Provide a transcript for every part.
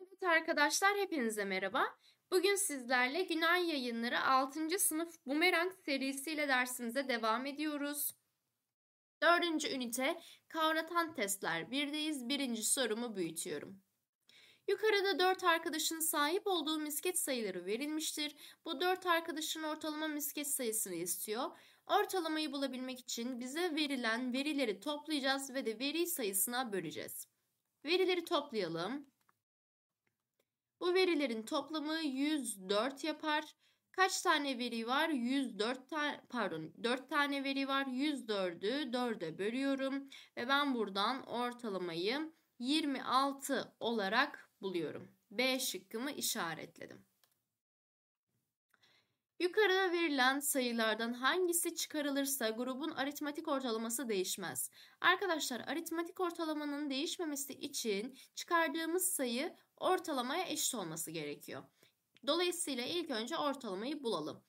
Evet arkadaşlar hepinize merhaba. Bugün sizlerle Günay Yayınları 6. sınıf Bumerang serisiyle dersimize devam ediyoruz. 4. ünite kavratan testler 1'deyiz. 1. sorumu büyütüyorum. Yukarıda 4 arkadaşın sahip olduğu misket sayıları verilmiştir. Bu 4 arkadaşın ortalama misket sayısını istiyor. Ortalamayı bulabilmek için bize verilen verileri toplayacağız ve de veri sayısına böleceğiz. Verileri toplayalım. Bu verilerin toplamı 104 yapar. Kaç tane veri var? 104 tane pardon 4 tane veri var. 104'ü 4'e bölüyorum ve ben buradan ortalamayı 26 olarak buluyorum. B şıkkımı işaretledim. Yukarıda verilen sayılardan hangisi çıkarılırsa grubun aritmatik ortalaması değişmez. Arkadaşlar aritmatik ortalamanın değişmemesi için çıkardığımız sayı ortalamaya eşit olması gerekiyor. Dolayısıyla ilk önce ortalamayı bulalım.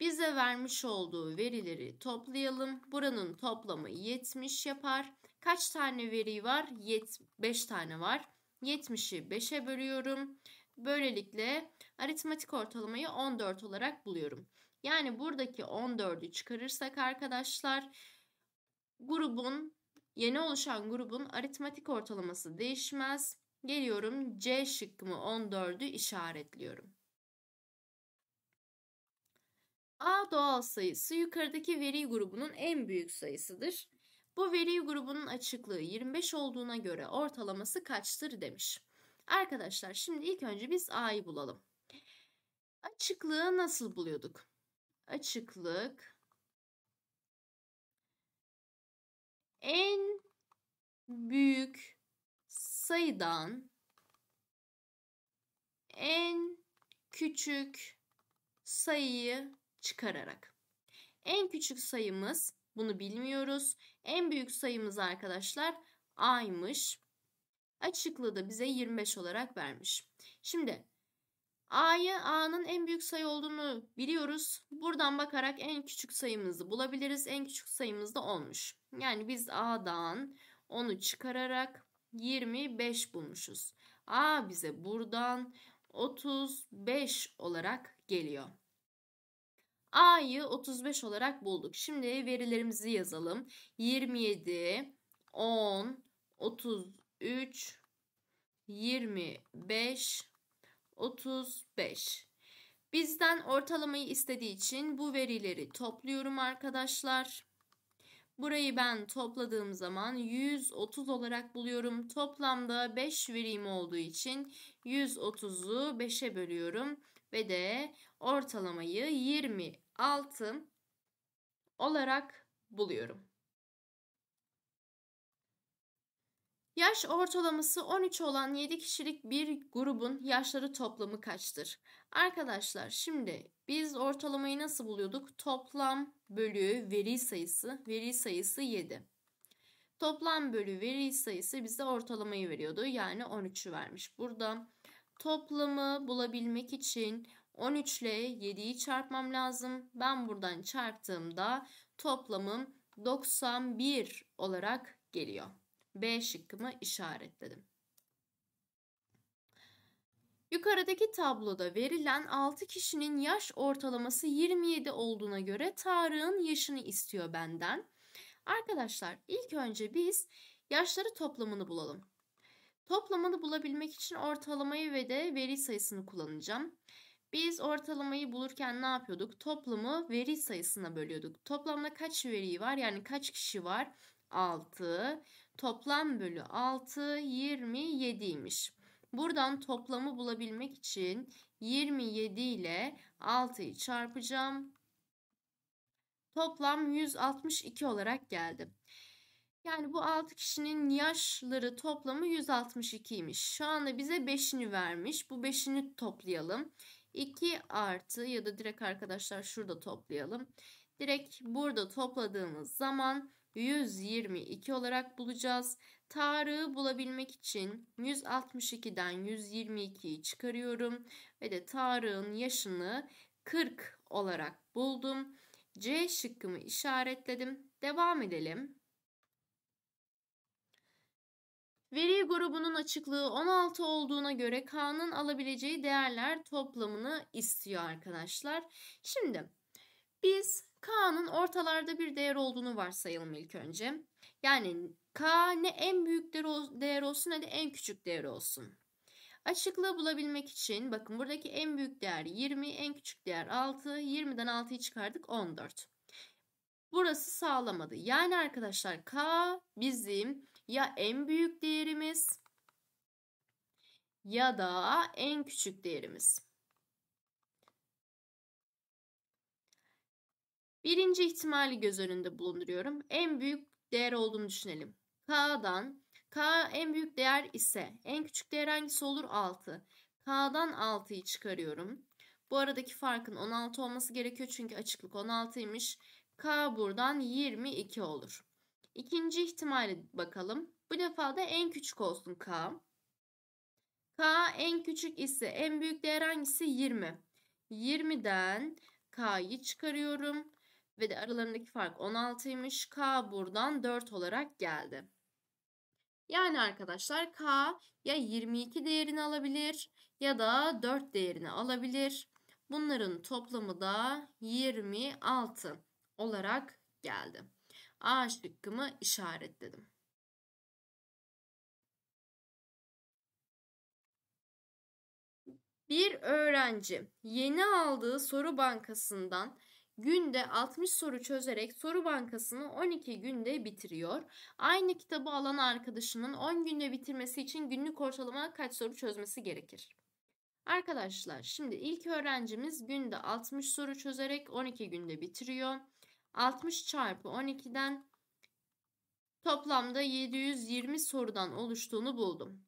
Bize vermiş olduğu verileri toplayalım. Buranın toplamı 70 yapar. Kaç tane veri var? 5 tane var. 70'i 5'e bölüyorum. Böylelikle aritmatik ortalamayı 14 olarak buluyorum. Yani buradaki 14'ü çıkarırsak arkadaşlar grubun yeni oluşan grubun aritmatik ortalaması değişmez. Geliyorum C şıkkımı 14'ü işaretliyorum. A doğal sayısı yukarıdaki veri grubunun en büyük sayısıdır. Bu veri grubunun açıklığı 25 olduğuna göre ortalaması kaçtır demiş. Arkadaşlar şimdi ilk önce biz A'yı bulalım. Açıklığı nasıl buluyorduk? Açıklık en büyük sayıdan en küçük sayıyı çıkararak. En küçük sayımız bunu bilmiyoruz. En büyük sayımız arkadaşlar A'ymış. Açıklığı da bize 25 olarak vermiş. Şimdi A'yı A'nın en büyük sayı olduğunu biliyoruz. Buradan bakarak en küçük sayımızı bulabiliriz. En küçük sayımız da 10'muş. Yani biz A'dan onu çıkararak 25 bulmuşuz. A bize buradan 35 olarak geliyor. A'yı 35 olarak bulduk. Şimdi verilerimizi yazalım. 27, 10, 30, 3 25 35 Bizden ortalamayı istediği için bu verileri topluyorum arkadaşlar. Burayı ben topladığım zaman 130 olarak buluyorum. Toplamda 5 verim olduğu için 130'u 5'e bölüyorum ve de ortalamayı 26 olarak buluyorum. Yaş ortalaması 13 olan 7 kişilik bir grubun yaşları toplamı kaçtır? Arkadaşlar şimdi biz ortalamayı nasıl buluyorduk? Toplam bölü veri sayısı. Veri sayısı 7. Toplam bölü veri sayısı bize ortalamayı veriyordu. Yani 13'ü vermiş. Burada toplamı bulabilmek için 13 ile 7'yi çarpmam lazım. Ben buradan çarptığımda toplamım 91 olarak geliyor. B şıkkımı işaretledim. Yukarıdaki tabloda verilen 6 kişinin yaş ortalaması 27 olduğuna göre Tarık'ın yaşını istiyor benden. Arkadaşlar ilk önce biz yaşları toplamını bulalım. Toplamını bulabilmek için ortalamayı ve de veri sayısını kullanacağım. Biz ortalamayı bulurken ne yapıyorduk? Toplamı veri sayısına bölüyorduk. Toplamda kaç veri var? Yani kaç kişi var? 6. Toplam bölü 6 27 27'ymiş. Buradan toplamı bulabilmek için 27 ile 6'yı çarpacağım. Toplam 162 olarak geldi. Yani bu 6 kişinin yaşları toplamı 162'ymiş. Şu anda bize 5'ini vermiş. Bu 5'ini toplayalım. 2 artı ya da direkt arkadaşlar şurada toplayalım. Direkt burada topladığımız zaman 122 olarak bulacağız. Tarık'ı bulabilmek için 162'den 122'yi çıkarıyorum ve de Tarık'ın yaşını 40 olarak buldum. C şıkkımı işaretledim. Devam edelim. Veri grubunun açıklığı 16 olduğuna göre K'nın alabileceği değerler toplamını istiyor arkadaşlar. Şimdi biz K'nın ortalarda bir değer olduğunu varsayalım ilk önce. Yani K ne en büyük değer olsun ne de en küçük değer olsun. Açıklığı bulabilmek için bakın buradaki en büyük değer 20, en küçük değer 6. 20'den 6'yı çıkardık 14. Burası sağlamadı. Yani arkadaşlar K bizim ya en büyük değerimiz ya da en küçük değerimiz. Birinci ihtimali göz önünde bulunduruyorum. En büyük değer olduğunu düşünelim. K'dan K en büyük değer ise en küçük değer hangisi olur? 6. K'dan 6'yı çıkarıyorum. Bu aradaki farkın 16 olması gerekiyor çünkü açıklık 16'ymış. K buradan 22 olur. İkinci ihtimale bakalım. Bu defa da en küçük olsun K. K en küçük ise en büyük değer hangisi? 20. 20'den K'yı çıkarıyorum ve de aralarındaki fark 16'ymış. K buradan 4 olarak geldi. Yani arkadaşlar K ya 22 değerini alabilir ya da 4 değerini alabilir. Bunların toplamı da 26 olarak geldi. A şıkkımı işaretledim. Bir öğrenci yeni aldığı soru bankasından günde 60 soru çözerek soru bankasını 12 günde bitiriyor. Aynı kitabı alan arkadaşının 10 günde bitirmesi için günlük ortalama kaç soru çözmesi gerekir? Arkadaşlar şimdi ilk öğrencimiz günde 60 soru çözerek 12 günde bitiriyor. 60 çarpı 12'den toplamda 720 sorudan oluştuğunu buldum.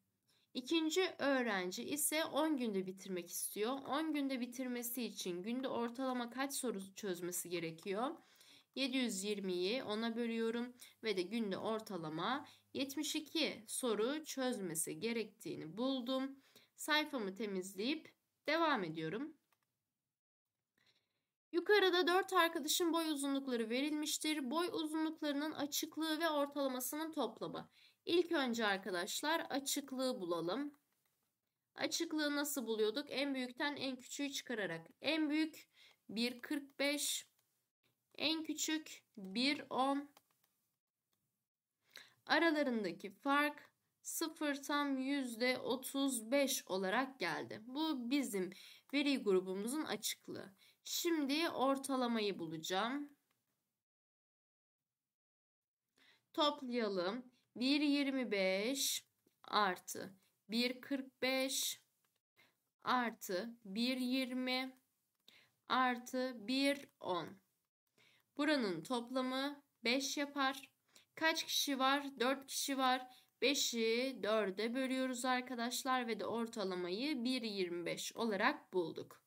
İkinci öğrenci ise 10 günde bitirmek istiyor. 10 günde bitirmesi için günde ortalama kaç soru çözmesi gerekiyor? 720'yi 10'a bölüyorum ve de günde ortalama 72 soru çözmesi gerektiğini buldum. Sayfamı temizleyip devam ediyorum. Yukarıda 4 arkadaşın boy uzunlukları verilmiştir. Boy uzunluklarının açıklığı ve ortalamasının toplamı. İlk önce arkadaşlar açıklığı bulalım. Açıklığı nasıl buluyorduk? En büyükten en küçüğü çıkararak. En büyük 1.45, en küçük 1.10. Aralarındaki fark 0 tam %35 olarak geldi. Bu bizim veri grubumuzun açıklığı. Şimdi ortalamayı bulacağım. Toplayalım. 1.25 artı 1.45 artı 1.20 artı 1.10. Buranın toplamı 5 yapar. Kaç kişi var? 4 kişi var. 5'i 4'e bölüyoruz arkadaşlar ve de ortalamayı 1.25 olarak bulduk.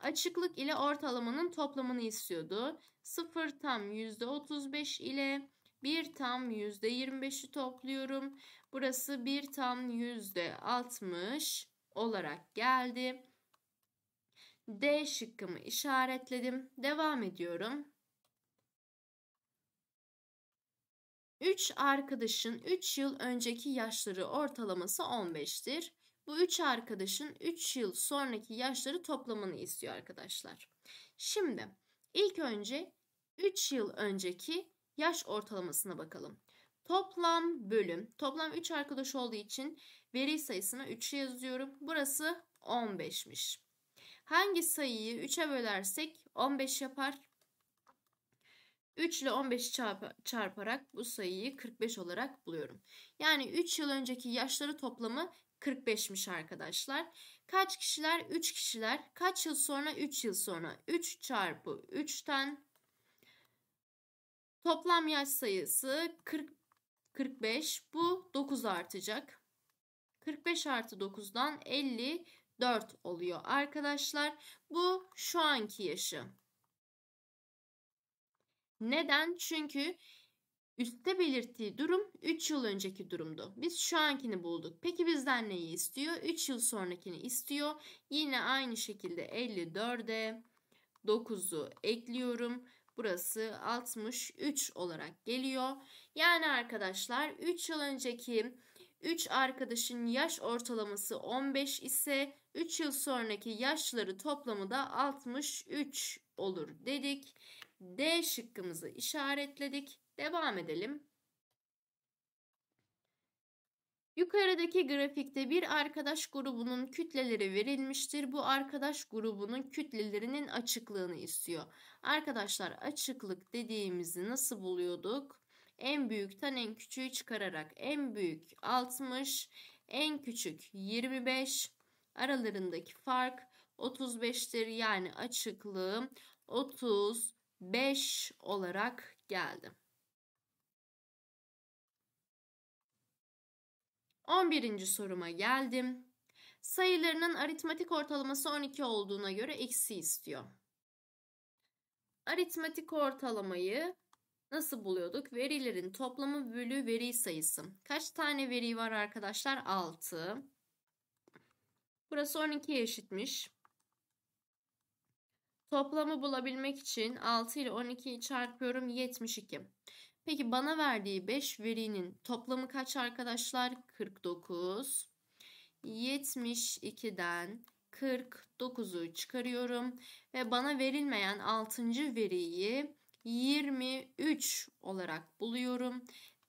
Açıklık ile ortalamanın toplamını istiyordu. 0 tam %35 ile 1 tam %25'i topluyorum. Burası 1 tam %60 olarak geldi. D şıkkımı işaretledim. Devam ediyorum. 3 arkadaşın 3 yıl önceki yaşları ortalaması 15'tir. Bu 3 arkadaşın 3 yıl sonraki yaşları toplamını istiyor arkadaşlar. Şimdi ilk önce 3 yıl önceki yaş ortalamasına bakalım. Toplam bölüm. Toplam 3 arkadaş olduğu için veri sayısını 3'e yazıyorum. Burası 15'miş. Hangi sayıyı 3'e bölersek 15 yapar? 3 ile 15 çarparak bu sayıyı 45 olarak buluyorum. Yani 3 yıl önceki yaşları toplamı 45'miş arkadaşlar. Kaç kişiler? 3 kişiler. Kaç yıl sonra? 3 yıl sonra. 3 çarpı 3'ten Toplam yaş sayısı 40, 45. Bu 9 artacak. 45 artı 9'dan 54 oluyor arkadaşlar. Bu şu anki yaşı. Neden? Çünkü üstte belirttiği durum 3 yıl önceki durumdu. Biz şu ankini bulduk. Peki bizden neyi istiyor? 3 yıl sonrakini istiyor. Yine aynı şekilde 54'e 9'u ekliyorum. Burası 63 olarak geliyor. Yani arkadaşlar 3 yıl önceki 3 arkadaşın yaş ortalaması 15 ise 3 yıl sonraki yaşları toplamı da 63 olur dedik. D şıkkımızı işaretledik. Devam edelim. Yukarıdaki grafikte bir arkadaş grubunun kütleleri verilmiştir. Bu arkadaş grubunun kütlelerinin açıklığını istiyor. Arkadaşlar açıklık dediğimizi nasıl buluyorduk? En büyükten en küçüğü çıkararak en büyük 60, en küçük 25 aralarındaki fark 35'tir. Yani açıklığım 35 olarak geldi. 11. soruma geldim. Sayılarının aritmatik ortalaması 12 olduğuna göre eksi istiyor. Aritmetik ortalamayı nasıl buluyorduk? Verilerin toplamı bölü veri sayısı. Kaç tane veri var arkadaşlar? 6. Burası 12'ye eşitmiş. Toplamı bulabilmek için 6 ile 12'yi çarpıyorum 72. Peki bana verdiği 5 verinin toplamı kaç arkadaşlar? 49. 72'den 49'u çıkarıyorum ve bana verilmeyen 6. veriyi 23 olarak buluyorum.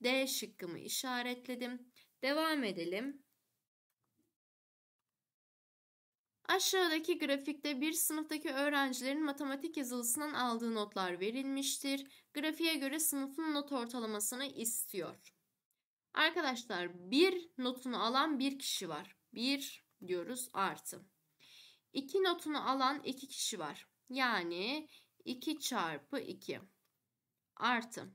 D şıkkımı işaretledim. Devam edelim. Aşağıdaki grafikte bir sınıftaki öğrencilerin matematik yazılısından aldığı notlar verilmiştir. Grafiğe göre sınıfın not ortalamasını istiyor. Arkadaşlar bir notunu alan bir kişi var. Bir diyoruz artı. 2 notunu alan 2 kişi var. Yani 2 çarpı 2 artı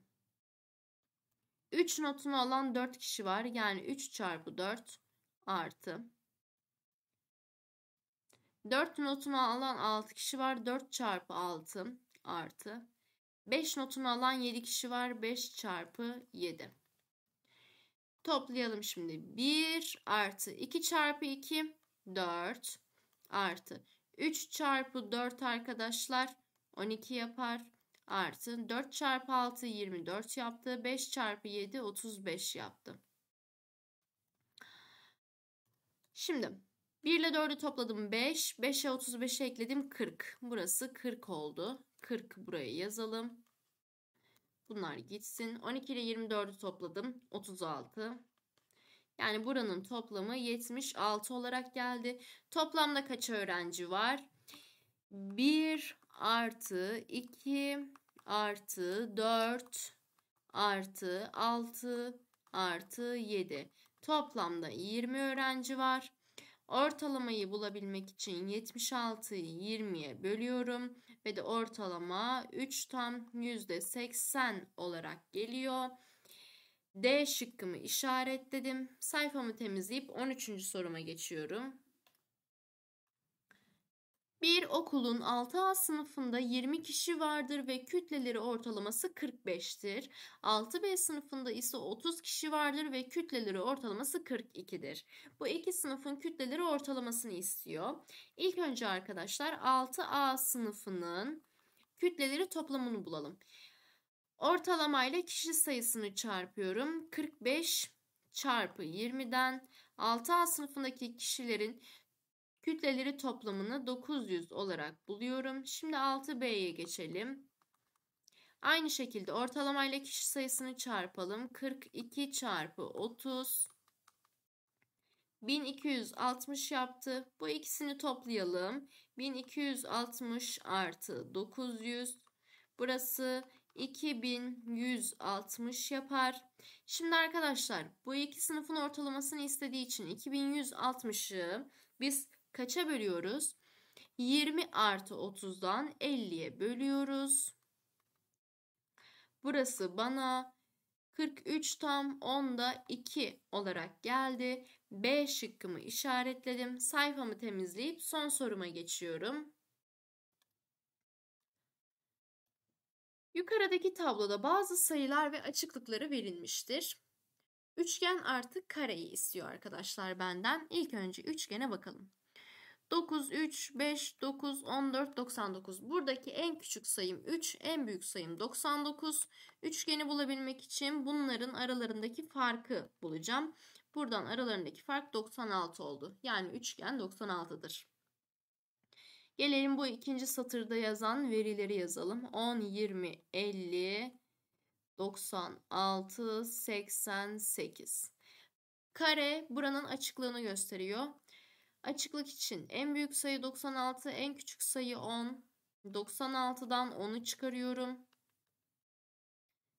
3 notunu alan 4 kişi var. Yani 3 çarpı 4 artı 4 notunu alan 6 kişi var. 4 çarpı 6 artı 5 notunu alan 7 kişi var. 5 çarpı 7. Toplayalım şimdi. 1 artı 2 çarpı 2 4 artı 3 çarpı 4 arkadaşlar 12 yapar. Artı 4 çarpı 6 24 yaptı. 5 çarpı 7 35 yaptı. Şimdi 1 ile 4'ü topladım 5. 5'e 35'e ekledim 40. Burası 40 oldu. 40 buraya yazalım. Bunlar gitsin. 12 ile 24'ü topladım 36. Yani buranın toplamı 76 olarak geldi. Toplamda kaç öğrenci var? 1 artı 2 artı 4 artı 6 artı 7. Toplamda 20 öğrenci var. Ortalamayı bulabilmek için 76'yı 20'ye bölüyorum ve de ortalama 3 tam %80 olarak geliyor. D şıkkımı işaretledim. Sayfamı temizleyip 13. soruma geçiyorum. Bir okulun 6A sınıfında 20 kişi vardır ve kütleleri ortalaması 45'tir. 6B sınıfında ise 30 kişi vardır ve kütleleri ortalaması 42'dir. Bu iki sınıfın kütleleri ortalamasını istiyor. İlk önce arkadaşlar 6A sınıfının kütleleri toplamını bulalım. Ortalamayla kişi sayısını çarpıyorum. 45 çarpı 20'den 6A sınıfındaki kişilerin kütleleri toplamını 900 olarak buluyorum. Şimdi 6B'ye geçelim. Aynı şekilde ortalamayla kişi sayısını çarpalım. 42 çarpı 30 1260 yaptı. Bu ikisini toplayalım. 1260 artı 900 burası 2160 yapar. Şimdi arkadaşlar bu iki sınıfın ortalamasını istediği için 2160'ı biz kaça bölüyoruz? 20 artı 30'dan 50'ye bölüyoruz. Burası bana 43 tam 10'da 2 olarak geldi. B şıkkımı işaretledim. Sayfamı temizleyip son soruma geçiyorum. Yukarıdaki tabloda bazı sayılar ve açıklıkları verilmiştir. Üçgen artı kareyi istiyor arkadaşlar benden. İlk önce üçgene bakalım. 9, 3, 5, 9, 14, 99. Buradaki en küçük sayım 3, en büyük sayım 99. Üçgeni bulabilmek için bunların aralarındaki farkı bulacağım. Buradan aralarındaki fark 96 oldu. Yani üçgen 96'dır. Gelelim bu ikinci satırda yazan verileri yazalım. 10, 20, 50, 96, 88. Kare buranın açıklığını gösteriyor. Açıklık için en büyük sayı 96, en küçük sayı 10. 96'dan 10'u çıkarıyorum.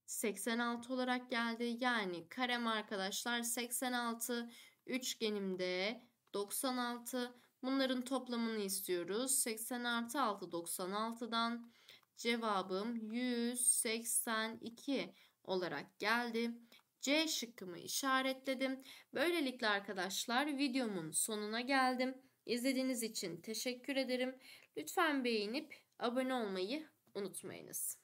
86 olarak geldi. Yani karem arkadaşlar 86 üçgenimde 96 Bunların toplamını istiyoruz. 80 artı 6 96'dan cevabım 182 olarak geldi. C şıkkımı işaretledim. Böylelikle arkadaşlar videomun sonuna geldim. İzlediğiniz için teşekkür ederim. Lütfen beğenip abone olmayı unutmayınız.